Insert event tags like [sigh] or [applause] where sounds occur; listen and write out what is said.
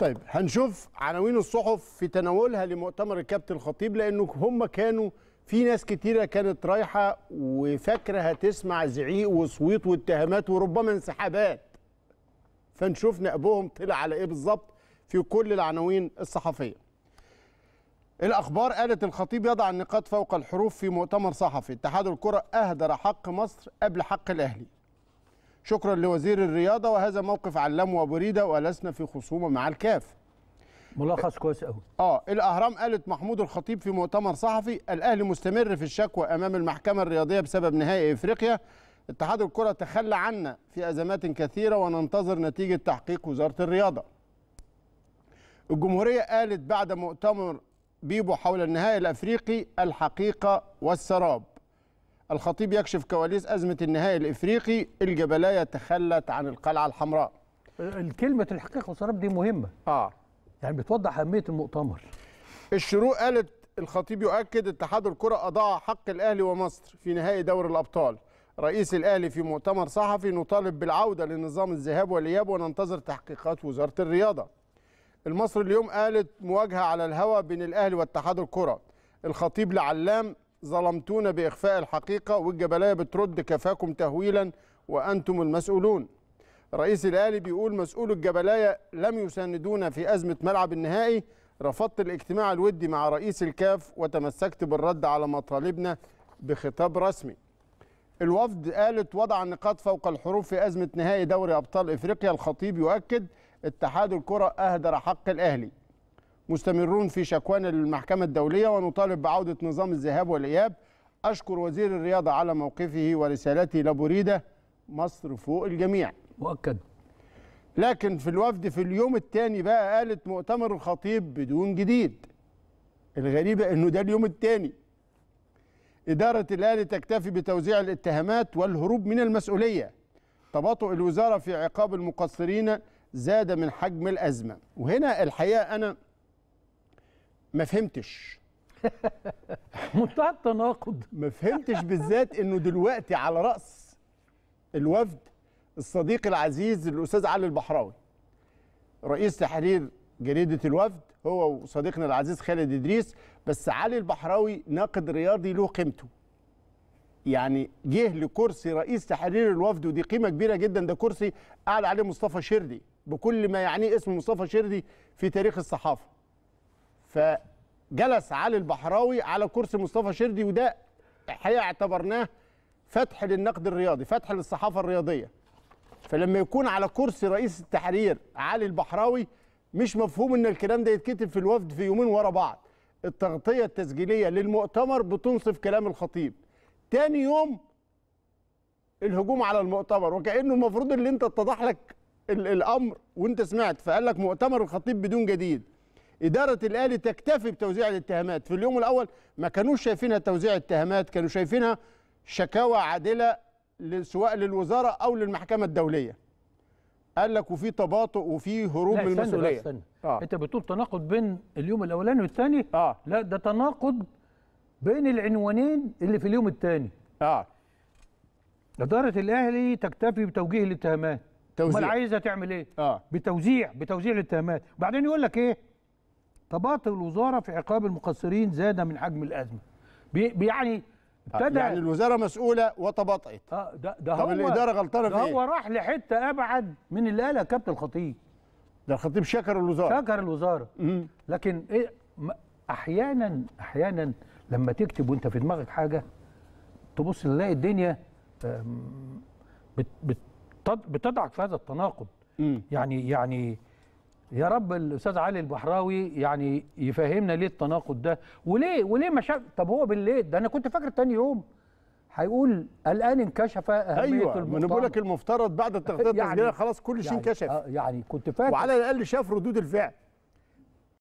طيب هنشوف عناوين الصحف في تناولها لمؤتمر الكابتن الخطيب لانه هم كانوا في ناس كتيره كانت رايحه وفاكره هتسمع زعيق وصويت واتهامات وربما انسحابات فنشوف نقبهم طلع على ايه بالظبط في كل العناوين الصحفيه الاخبار قالت الخطيب يضع النقاط فوق الحروف في مؤتمر صحفي اتحاد الكره اهدر حق مصر قبل حق الاهلي شكرا لوزير الرياضه وهذا موقف علمه ابو ريده ولسنا في خصومه مع الكاف ملخص كويس قوي اه الاهرام قالت محمود الخطيب في مؤتمر صحفي الاهلي مستمر في الشكوى امام المحكمه الرياضيه بسبب نهائي افريقيا اتحاد الكره تخلى عنا في ازمات كثيره وننتظر نتيجه تحقيق وزاره الرياضه الجمهوريه قالت بعد مؤتمر بيبو حول النهائي الافريقي الحقيقه والسراب الخطيب يكشف كواليس أزمة النهائي الإفريقي الجبلاية تخلت عن القلعة الحمراء الكلمة الحقيقة وصرف دي مهمة آه يعني بتوضح أهمية المؤتمر الشروق قالت الخطيب يؤكد اتحاد الكرة أضاع حق الأهلي ومصر في نهائي دوري الأبطال رئيس الأهلي في مؤتمر صحفي نطالب بالعودة لنظام الذهاب والإياب وننتظر تحقيقات وزارة الرياضة المصري اليوم قالت مواجهة على الهوى بين الأهلي واتحاد الكرة الخطيب لعلام ظلمتونا بإخفاء الحقيقة والجبلية بترد كفاكم تهويلا وأنتم المسؤولون رئيس الأهلي بيقول مسؤول الجبلاية لم يساندونا في أزمة ملعب النهائي رفضت الاجتماع الودي مع رئيس الكاف وتمسكت بالرد على مطالبنا بخطاب رسمي الوفد قالت وضع النقاط فوق الحروف في أزمة نهائي دوري أبطال إفريقيا الخطيب يؤكد اتحاد الكرة أهدر حق الأهلي مستمرون في شكوان للمحكمة الدولية ونطالب بعودة نظام الذهاب والإياب أشكر وزير الرياضة على موقفه ورسالته لبريدة مصر فوق الجميع مؤكد لكن في الوفد في اليوم الثاني بقى قالت مؤتمر الخطيب بدون جديد الغريبة أنه ده اليوم الثاني إدارة الأهلي تكتفي بتوزيع الاتهامات والهروب من المسؤولية تباطؤ الوزارة في عقاب المقصرين زاد من حجم الأزمة وهنا الحقيقة أنا ما فهمتش [laughs] منتهى التناقض ما فهمتش بالذات انه دلوقتي على راس الوفد الصديق العزيز الاستاذ علي البحراوي رئيس تحرير جريده الوفد هو وصديقنا العزيز خالد ادريس بس علي البحراوي ناقد رياضي له قيمته يعني جه لكرسي رئيس تحرير الوفد ودي قيمه كبيره جدا ده كرسي قعد عليه مصطفى شردي بكل ما يعنيه اسم مصطفى شردي في تاريخ الصحافه فجلس علي البحراوي على كرسي مصطفى شردي وده الحقيقه اعتبرناه فتح للنقد الرياضي فتح للصحافه الرياضيه فلما يكون على كرسي رئيس التحرير علي البحراوي مش مفهوم ان الكلام ده يتكتب في الوفد في يومين ورا بعض التغطيه التسجيليه للمؤتمر بتنصف كلام الخطيب تاني يوم الهجوم على المؤتمر وكانه المفروض اللي انت اتضح لك الامر وانت سمعت فقال لك مؤتمر الخطيب بدون جديد إدارة الأهلي تكتفي بتوزيع الاتهامات في اليوم الأول ما كانوش شايفينها توزيع اتهامات كانوا شايفينها شكاوى عادلة سواء للوزارة أو للمحكمة الدولية قال لك وفي تباطؤ وفي هروب من المسؤولية استنى. آه. أنت بتقول تناقض بين اليوم الأولاني والثاني آه. لا ده تناقض بين العنوانين اللي في اليوم الثاني آه. إدارة الأهلي تكتفي بتوجيه الاتهامات توزيع امال عايزه تعمل ايه؟ آه. بتوزيع بتوزيع الاتهامات، وبعدين يقول لك ايه؟ طبقات الوزاره في عقاب المقصرين زاد من حجم الازمه بي يعني ابتدى يعني الوزاره مسؤوله وتباطئت اه ده ده طب هو الاداره غلطانه في ايه؟ هو راح لحته ابعد من اللي قالها كابتن الخطيب ده الخطيب شكر الوزاره شكر الوزاره مم. لكن ايه احيانا احيانا لما تكتب وانت في دماغك حاجه تبص تلاقي الدنيا بتضعك في هذا التناقض مم. يعني يعني يا رب الاستاذ علي البحراوي يعني يفهمنا ليه التناقض ده وليه وليه مشاكل طب هو بالليل ده انا كنت فاكر تاني يوم هيقول الان انكشف اهميه أيوة المؤتمر ايوه بقول لك المفترض بعد التغطيه [laughs] يعني التسجيليه خلاص كل شيء يعني انكشف آه، يعني كنت فاكر وعلى الاقل شاف ردود الفعل